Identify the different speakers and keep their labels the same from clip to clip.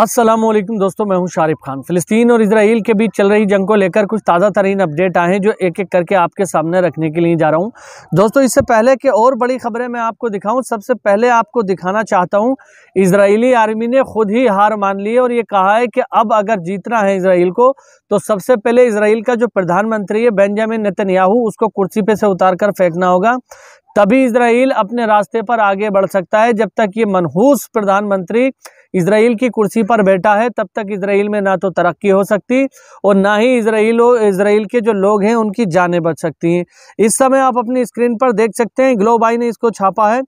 Speaker 1: असलम दोस्तों मैं हूं शारिफ खान फ़िलिस्तीन और इसराइल के बीच चल रही जंग को लेकर कुछ ताज़ा तरीन अपडेट आए हैं जो एक एक करके आपके सामने रखने के लिए जा रहा हूं दोस्तों इससे पहले कि और बड़ी खबरें मैं आपको दिखाऊं सबसे पहले आपको दिखाना चाहता हूं इसराइली आर्मी ने खुद ही हार मान ली है और ये कहा है कि अब अगर जीतना है इसराइल को तो सबसे पहले इसराइल का जो प्रधानमंत्री है बेंजामिन नितनयाहू उसको कुर्सी पे से उतार कर फेंकना होगा तभी इसराइल अपने रास्ते पर आगे बढ़ सकता है जब तक ये मनहूस प्रधानमंत्री इसराइल की कुर्सी पर बैठा है तब तक इसराइल में ना तो तरक्की हो सकती और ना ही इसराइल इसराइल के जो लोग हैं उनकी जानें बच सकती हैं इस समय आप अपनी स्क्रीन पर देख सकते हैं ग्लोबाई ने इसको छापा है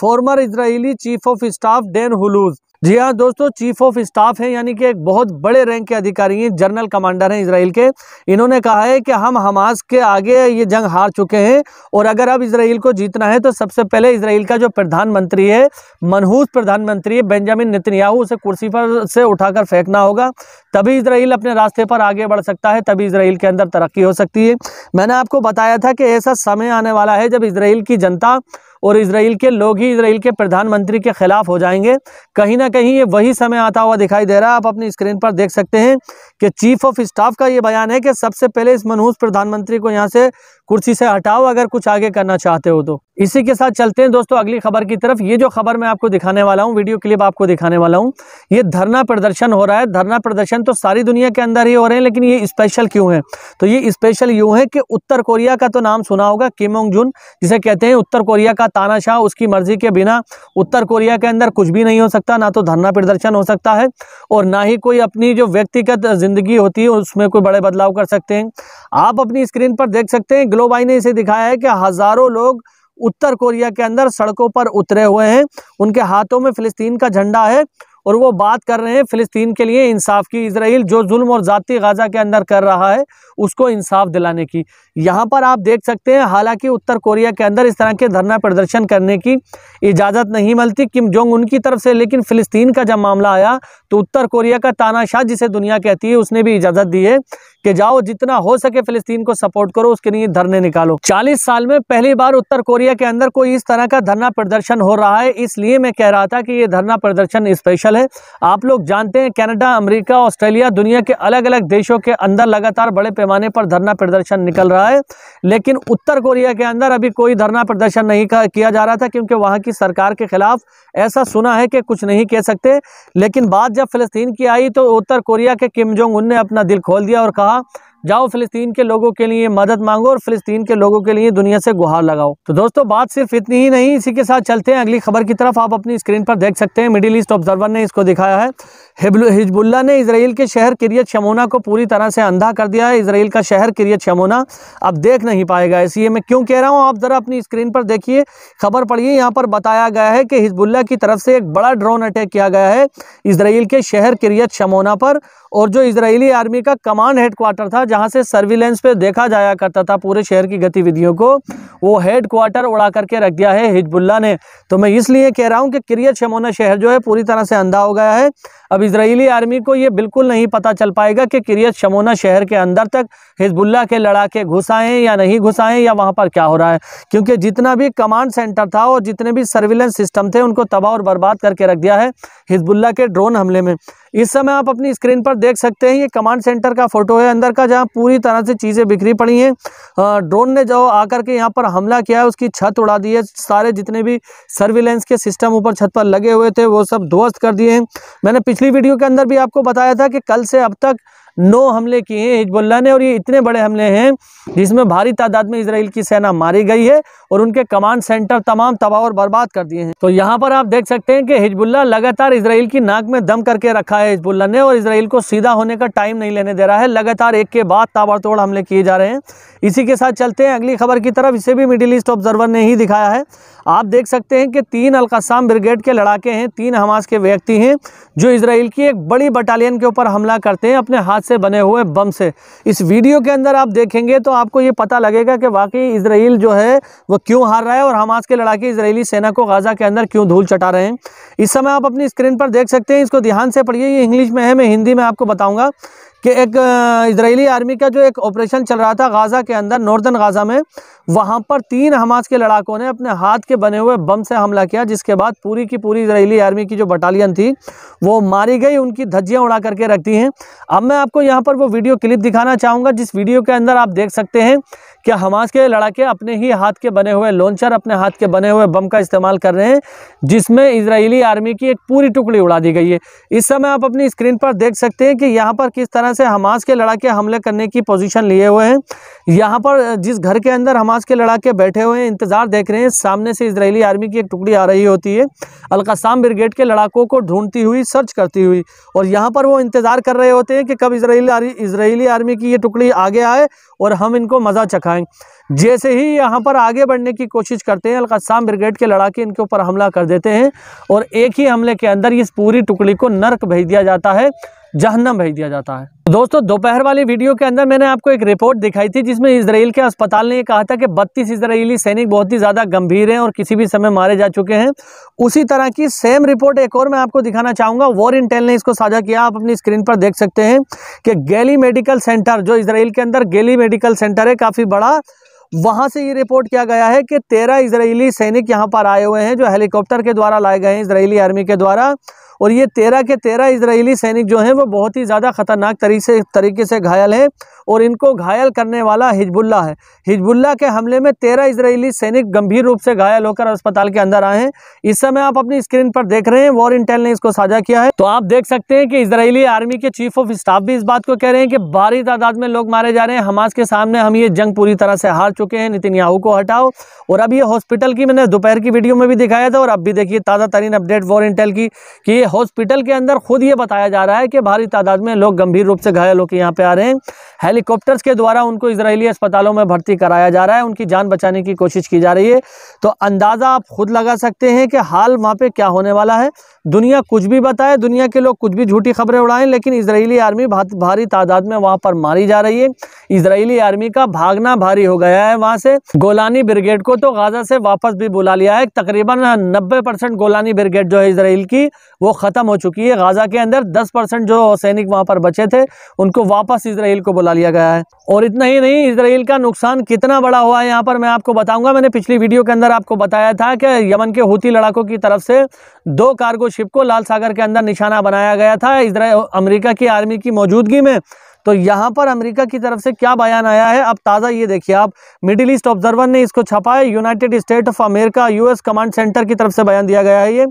Speaker 1: former Israeli chief of staff Dan Halutz जी हाँ दोस्तों चीफ ऑफ स्टाफ हैं यानी कि एक बहुत बड़े रैंक के अधिकारी हैं जनरल कमांडर हैं इसराइल के इन्होंने कहा है कि हम हमास के आगे ये जंग हार चुके हैं और अगर अब इसराइल को जीतना है तो सबसे पहले इसराइल का जो प्रधानमंत्री है मनहूस प्रधानमंत्री है बेंजामिन नितन्याहू उसे कुर्सी पर से उठाकर फेंकना होगा तभी इसराइल अपने रास्ते पर आगे बढ़ सकता है तभी इसराइल के अंदर तरक्की हो सकती है मैंने आपको बताया था कि ऐसा समय आने वाला है जब इसराइल की जनता और इसराइल के लोग ही इसराइल के प्रधानमंत्री के खिलाफ हो जाएंगे कहीं ना कहीं ये वही समय आता हुआ दिखाई दे रहा है आप अपनी स्क्रीन पर देख सकते हैं कि चीफ ऑफ स्टाफ का ये बयान है कि सबसे पहले इस मनहूस प्रधानमंत्री को यहाँ से कुर्सी से हटाओ अगर कुछ आगे करना चाहते हो तो इसी के साथ चलते हैं दोस्तों अगली खबर की तरफ ये जो खबर मैं आपको दिखाने वाला हूँ वीडियो क्लिप आपको दिखाने वाला हूँ ये धरना प्रदर्शन हो रहा है धरना प्रदर्शन तो सारी दुनिया के अंदर ही हो रहे हैं लेकिन ये स्पेशल क्यों है तो ये स्पेशल यूँ है कि उत्तर कोरिया का तो नाम सुना होगा किमोंग जुन जिसे कहते हैं उत्तर कोरिया का तानाशाह उसकी मर्जी के बिना उत्तर कोरिया के अंदर कुछ भी नहीं हो सकता ना तो धरना प्रदर्शन हो सकता है और ना ही कोई अपनी जो व्यक्तिगत ज़िंदगी होती है उसमें कोई बड़े बदलाव कर सकते हैं आप अपनी स्क्रीन पर देख सकते हैं ग्लोबाई ने इसे दिखाया है कि हज़ारों लोग उत्तर कोरिया के अंदर सड़कों पर उतरे हुए हैं उनके हाथों में फिलिस्तीन का झंडा है और वो बात कर रहे हैं फ़िलिस्तीन के लिए इंसाफ की इसराइल जो जुल्म और ज़ाती गाज़ा के अंदर कर रहा है उसको इंसाफ दिलाने की यहाँ पर आप देख सकते हैं हालांकि उत्तर कोरिया के अंदर इस तरह के धरना प्रदर्शन करने की इजाज़त नहीं मिलती किम जोंग उनकी तरफ से लेकिन फ़िलिस्तीन का जब मामला आया तो उत्तर कोरिया का तानाशाह जिसे दुनिया कहती है उसने भी इजाज़त दी है कि जाओ जितना हो सके फिलिस्तीन को सपोर्ट करो उसके लिए धरने निकालो 40 साल में पहली बार उत्तर कोरिया के अंदर कोई इस तरह का धरना प्रदर्शन हो रहा है इसलिए मैं कह रहा था कि ये धरना प्रदर्शन स्पेशल है आप लोग जानते हैं कैनेडा अमरीका ऑस्ट्रेलिया दुनिया के अलग अलग देशों के अंदर लगातार बड़े पैमाने पर धरना प्रदर्शन निकल रहा है लेकिन उत्तर कोरिया के अंदर अभी कोई धरना प्रदर्शन नहीं किया जा रहा था क्योंकि वहाँ की सरकार के खिलाफ ऐसा सुना है कि कुछ नहीं कह सकते लेकिन बात जब फिलिस्तीन की आई तो उत्तर कोरिया के किम जोंग उन ने अपना दिल खोल दिया और कहा कहा जाओ फिलिस्तीन के लोगों के लिए मदद मांगो और फिलिस्तीन के लोगों के लिए दुनिया से गुहार लगाओ तो दोस्तों बात सिर्फ इतनी ही नहीं इसी के साथ चलते हैं अगली खबर की तरफ आप अपनी स्क्रीन पर देख सकते हैं मिडिल ईस्ट ऑब्जर्वर ने इसको दिखाया है हिजबुल्ला ने इसराइल के शहर किरियत शमोना को पूरी तरह से अंधा कर दिया है इसराइल का शहर किरियत शमोना अब देख नहीं पाएगा इसलिए मैं क्यों कह रहा हूँ आप ज़रा अपनी स्क्रीन पर देखिए खबर पढ़िए यहाँ पर बताया गया है कि हिजबुल्ला की तरफ से एक बड़ा ड्रोन अटैक किया गया है इसराइल के शहर किरियत शमोना पर और जो इसराइली आर्मी का कमांड हेडक्वार्टर था जहाँ से सर्विलेंस पे देखा जाया करता था पूरे शहर की गतिविधियों को वो हेडक्वार्टर उड़ा करके रख दिया है हिजबुल्ला ने तो मैं इसलिए कह रहा हूँ कि किरियत शमोना शहर जो है पूरी तरह से अंधा हो गया है अब इसराइली आर्मी को ये बिल्कुल नहीं पता चल पाएगा कि किरियत शमोना शहर के अंदर तक हिजबुल्ला के लड़ाके घुस आए या नहीं घुस आए या वहाँ पर क्या हो रहा है क्योंकि जितना भी कमांड सेंटर था और जितने भी सर्विलेंस सिस्टम थे उनको तबाह और बर्बाद करके रख दिया है हिजबुल्ला के ड्रोन हमले में इस समय आप अपनी स्क्रीन पर देख सकते हैं ये कमांड सेंटर का फोटो है अंदर का जहाँ पूरी तरह से चीज़ें बिखरी पड़ी हैं ड्रोन ने जो आकर के यहाँ पर हमला किया है उसकी छत उड़ा दी है सारे जितने भी सर्विलेंस के सिस्टम ऊपर छत पर लगे हुए थे वो सब ध्वस्त कर दिए हैं मैंने पिछली वीडियो के अंदर भी आपको बताया था कि कल से अब तक नौ हमले किए हैं हिजबुल्ला ने और ये इतने बड़े हमले हैं जिसमें भारी तादाद में इसराइल की सेना मारी गई है और उनके कमांड सेंटर तमाम तबाह और बर्बाद कर दिए हैं तो यहाँ पर आप देख सकते हैं कि हिजबुल्ला लगातार इसराइल की नाक में दम करके रखा है हिजबुल्ला ने और इसराइल को सीधा होने का टाइम नहीं लेने दे रहा है लगातार एक के बाद ताबड़तोड़ हमले किए जा रहे हैं इसी के साथ चलते हैं अगली खबर की तरफ इसे भी मिडिल ईस्ट ऑब्जर्वर ने ही दिखाया है आप देख सकते हैं कि तीन अलकसाम ब्रिगेड के लड़ाके हैं तीन हमास के व्यक्ति हैं जो इसराइल की एक बड़ी बटालियन के ऊपर हमला करते हैं अपने हाथ से बने हुए बम से इस वीडियो के अंदर आप देखेंगे तो आपको ये पता लगेगा कि वाकई इसराइल जो है वो क्यों हार रहा है और हमास के लड़ाके इसराइली सेना को गाजा के अंदर क्यों धूल चटा रहे हैं इस समय आप अपनी स्क्रीन पर देख सकते हैं इसको ध्यान से पढ़िए ये इंग्लिश में है मैं हिंदी में आपको बताऊँगा कि एक इसराइली आर्मी का जो एक ऑपरेशन चल रहा था गाज़ा के अंदर नॉर्दर्न गाज़ा में वहाँ पर तीन हमास के लड़ाकों ने अपने हाथ के बने हुए बम से हमला किया जिसके बाद पूरी की पूरी इसराइली आर्मी की जो बटालियन थी वो मारी गई उनकी धज्जियाँ उड़ा करके रखती हैं अब मैं आपको यहाँ पर वो वीडियो क्लिप दिखाना चाहूँगा जिस वीडियो के अंदर आप देख सकते हैं कि हमास के लड़ाके अपने ही हाथ के बने हुए लॉन्चर अपने हाथ के बने हुए बम का इस्तेमाल कर रहे हैं जिसमें इसराइली आर्मी की एक पूरी टुकड़ी उड़ा दी गई है इस समय आप अपनी स्क्रीन पर देख सकते हैं कि यहाँ पर किस तरह तरह से हमास के लड़ाके हमले करने की पोजीशन लिए हुए हैं यहाँ पर जिस घर के अंदर हमास के लड़ाके बैठे हुए हैं इंतज़ार देख रहे हैं सामने से इसराइली आर्मी की एक टुकड़ी आ रही होती है अलकासाम ब्रिगेड के लड़ाकों को ढूंढती हुई सर्च करती हुई और यहाँ पर वो इंतज़ार कर रहे होते हैं कि कब इसराइली इसराइली आर्मी की ये टुकड़ी आगे आए और हम इनको मज़ा चखाएँ जैसे ही यहाँ पर आगे बढ़ने की कोशिश करते हैं अलकासाम ब्रिगेड के लड़ाके इनके ऊपर हमला कर देते हैं और एक ही हमले के अंदर इस पूरी टुकड़ी को नर्क भेज दिया जाता है जहन्नम भेज दिया जाता है दोस्तों दोपहर वाली वीडियो के अंदर मैंने आपको एक रिपोर्ट दिखाई थी जिसमें इसराइल के अस्पताल ने यह कहा था कि 32 इसराइली सैनिक बहुत ही ज़्यादा गंभीर हैं और किसी भी समय मारे जा चुके हैं उसी तरह की सेम रिपोर्ट एक और मैं आपको दिखाना चाहूँगा वॉर इंटेल ने इसको साझा किया आप अपनी स्क्रीन पर देख सकते हैं कि गैली मेडिकल सेंटर जो इसराइल के अंदर गैली मेडिकल सेंटर है काफ़ी बड़ा वहाँ से ये रिपोर्ट किया गया है कि तेरह इसराइली सैनिक यहाँ पर आए हुए हैं जो हेलीकॉप्टर के द्वारा लाए गए हैं इसराइली आर्मी के द्वारा और ये तेरह के तेरह इसराइली सैनिक जो हैं वो बहुत ही ज़्यादा ख़तरनाक तरीके से तरीके से घायल हैं और इनको घायल करने वाला हिजबुल्ला है हिजबुल्ला के हमले में तेरह इसराइली सैनिक गंभीर रूप से घायल होकर अस्पताल के अंदर आए हैं इस समय आप अपनी स्क्रीन पर देख रहे हैं वॉर इंटेल ने इसको साझा किया है तो आप देख सकते हैं कि इसराइली आर्मी के चीफ ऑफ स्टाफ भी इस बात को कह रहे हैं कि भारी तादाद में लोग मारे जा रहे हैं हमास के सामने हम ये जंग पूरी तरह से हार चुके हैं नितिन याहू को हटाओ और अब ये हॉस्पिटल की मैंने दोपहर की वीडियो में भी दिखाया था और अब भी देखिए ताज़ा तरीन अपडेट वॉर इंटेल की कि हॉस्पिटल के अंदर खुद ये बताया जा रहा है कि भारी तादाद में लोग गंभीर रूप से घायल होकर यहाँ पे आ रहे हैं हेलीकॉप्टर्स के द्वारा उनको इसराइली अस्पतालों में भर्ती कराया जा रहा है उनकी जान बचाने की कोशिश की जा रही है तो अंदाज़ा आप खुद लगा सकते हैं कि हाल वहाँ पर क्या होने वाला है दुनिया कुछ भी बताए दुनिया के लोग कुछ भी झूठी खबरें उड़ाएं लेकिन इसराइली आर्मी भारी तादाद में वहाँ पर मारी जा रही है इसराइली आर्मी का भागना भारी हो गया है वहाँ से गोलानी ब्रिगेड को तो गाजा से वापस भी बुला लिया है तकरीबन नब्बे परसेंट गोलानी ब्रिगेड जो है इसराइल की वो ख़त्म हो चुकी है गाज़ा के अंदर 10 परसेंट जो सैनिक वहाँ पर बचे थे उनको वापस इसराइल को बुला लिया गया है और इतना ही नहीं इसराइल का नुकसान कितना बड़ा हुआ है यहाँ पर मैं आपको बताऊँगा मैंने पिछली वीडियो के अंदर आपको बताया था कि यमन के हूती लड़ाकों की तरफ से दो कार्गो शिप को लाल सागर के अंदर निशाना बनाया गया था इसराइल अमरीका की आर्मी की मौजूदगी में तो यहाँ पर अमेरिका की तरफ से क्या बयान आया है अब ताज़ा ये देखिए आप मिडिल ईस्ट ऑब्जर्वर ने इसको छपा है United State of America US command centre की तरफ से बयान दिया गया है ये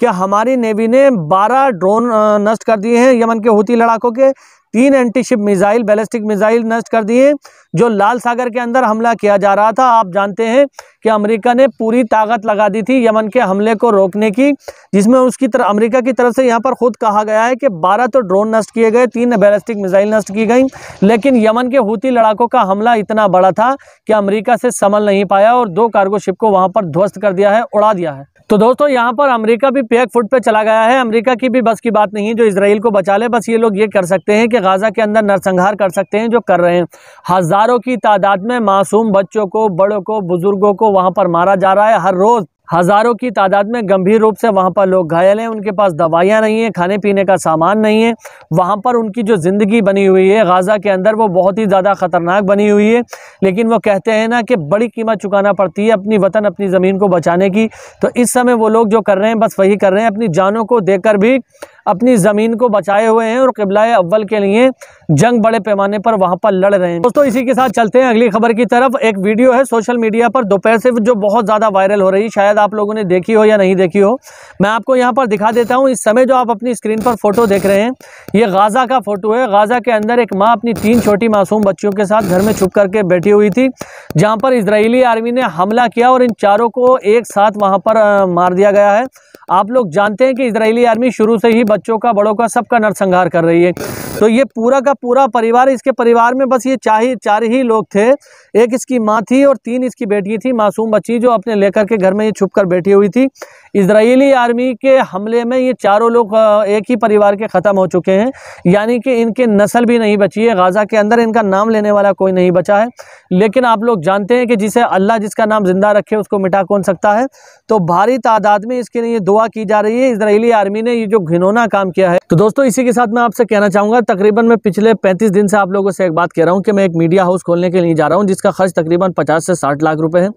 Speaker 1: क्या हमारी नेवी ने 12 ड्रोन नष्ट कर दिए हैं यमन के होती लड़ाकों के तीन एंटीशिप मिसाइल बैलिस्टिक मिसाइल नष्ट कर दिए जो लाल सागर के अंदर हमला किया जा रहा था आप जानते हैं कि अमेरिका ने पूरी ताकत लगा दी थी यमन के हमले को रोकने की जिसमें उसकी तरह अमेरिका की तरफ से यहाँ पर खुद कहा गया है कि 12 तो ड्रोन नष्ट किए गए तीन बैलिस्टिक मिसाइल नष्ट की गई लेकिन यमन के हूती लड़ाकों का हमला इतना बड़ा था कि अमरीका से संभल नहीं पाया और दो कार्गोशिप को वहाँ पर ध्वस्त कर दिया है उड़ा दिया है तो दोस्तों यहाँ पर अमेरिका भी पैक फुट पे चला गया है अमेरिका की भी बस की बात नहीं जो इसराइल को बचा ले बस ये लोग ये कर सकते हैं कि के गाज़ा के अंदर नरसंहार कर सकते हैं जो कर रहे हैं हज़ारों की तादाद में मासूम बच्चों को बड़ों को बुज़ुर्गों को वहाँ पर मारा जा रहा है हर रोज़ हज़ारों की तादाद में गंभीर रूप से वहाँ पर लोग घायल हैं उनके पास दवाइयाँ नहीं हैं खाने पीने का सामान नहीं है वहाँ पर उनकी जो ज़िंदगी बनी हुई है गाज़ा के अंदर वो बहुत ही ज़्यादा ख़तरनाक बनी हुई है लेकिन वो कहते हैं ना कि बड़ी कीमत चुकाना पड़ती है अपनी वतन अपनी ज़मीन को बचाने की तो इस समय वो लोग जो कर रहे हैं बस वही कर रहे हैं अपनी जानों को देकर भी अपनी ज़मीन को बचाए हुए हैं और कबलाए अव्वल के लिए जंग बड़े पैमाने पर वहाँ पर लड़ रहे हैं दोस्तों इसी के साथ चलते हैं अगली खबर की तरफ एक वीडियो है सोशल मीडिया पर दोपहर से जो बहुत ज़्यादा वायरल हो रही है शायद शायद आप लोगों ने देखी हो या नहीं देखी हो मैं आपको यहाँ पर दिखा देता हूँ इस समय जो आप अपनी स्क्रीन पर फ़ोटो देख रहे हैं ये गाज़ा का फ़ोटो है गाज़ा के अंदर एक माँ अपनी तीन छोटी मासूम बच्चियों के साथ घर में छुप करके बैठी हुई थी जहाँ पर इसराइली आर्मी ने हमला किया और इन चारों को एक साथ वहाँ पर मार दिया गया है आप लोग जानते हैं कि इसराइली आर्मी शुरू से ही बच्चों का बड़ों का सबका नरसंहार कर रही है तो ये पूरा का पूरा परिवार इसके परिवार में बस ये चार ही चार ही लोग थे एक इसकी माँ थी और तीन इसकी बेटी थी मासूम बच्ची जो अपने लेकर के घर में ये छुप छुप कर बैठी हुई थी इसराइली आर्मी के हमले में ये चारों लोग एक ही परिवार के ख़त्म हो चुके हैं यानी कि इनके नस्ल भी नहीं बची है गाज़ा के अंदर इनका नाम लेने वाला कोई नहीं बचा है लेकिन आप लोग जानते हैं कि जिसे अल्लाह जिसका नाम ज़िंदा रखे उसको मिटा कौन सकता है तो भारी तादाद में इसके लिए दुआ की जा रही है इसराइली आर्मी ने ये जो घिनौना काम किया है तो दोस्तों इसी के साथ मैं आपसे कहना चाहूँगा तकरीबन मैं पिछले पैंतीस दिन से आप लोगों से एक बात कह रहा हूँ कि मैं एक मीडिया हाउस खोलने के लिए जा रहा हूँ जिसका खर्च तकरीबन पचास से साठ लाख रुपये है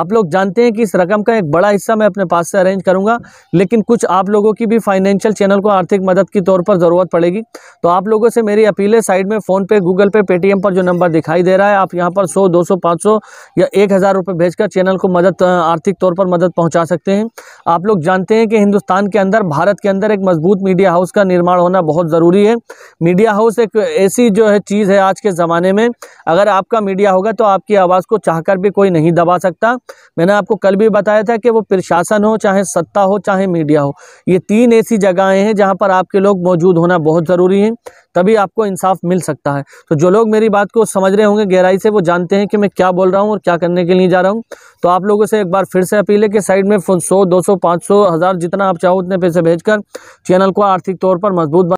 Speaker 1: आप लोग जानते हैं कि इस रकम का एक बड़ा हिस्सा मैं अपने पास से अरेंज करूँगा लेकिन कुछ आप लोगों की भी फाइनेंशियल चैनल को आर्थिक मदद की तौर पर ज़रूरत पड़ेगी तो आप लोगों से मेरी अपील है साइड में फ़ोनपे गूगल पे पेटीएम पर जो नंबर दिखाई दे रहा है आप यहाँ पर सौ दो सौ या एक हज़ार रुपये भेजकर चैनल को मदद आर्थिक तौर पर मदद पहुँचा सकते हैं आप लोग जानते हैं कि हिंदुस्तान के अंदर भारत के अंदर एक मजबूत मीडिया हाउस का निर्माण होना बहुत ज़रूरी है मीडिया हाउस एक ऐसी जो है चीज़ है आज के ज़माने में अगर आपका मीडिया होगा तो आपकी आवाज़ को चाहकर भी कोई नहीं दबा सकता मैंने आपको कल भी बताया था कि वो प्रशासन हो चाहे सत्ता हो चाहे मीडिया हो ये तीन ऐसी जगहें हैं जहाँ पर आपके लोग मौजूद होना बहुत ज़रूरी है तभी आपको इंसाफ मिल सकता है तो जो लोग मेरी बात को समझ रहे होंगे गहराई से वो जानते हैं कि मैं क्या बोल रहा हूँ और क्या करने के लिए जा रहा हूँ तो आप लोगों से एक बार फिर से अपील है कि साइड में सौ दो सौ पाँच सौ हज़ार जितना आप चाहो उतने पैसे भेज चैनल को आर्थिक तौर पर मजबूत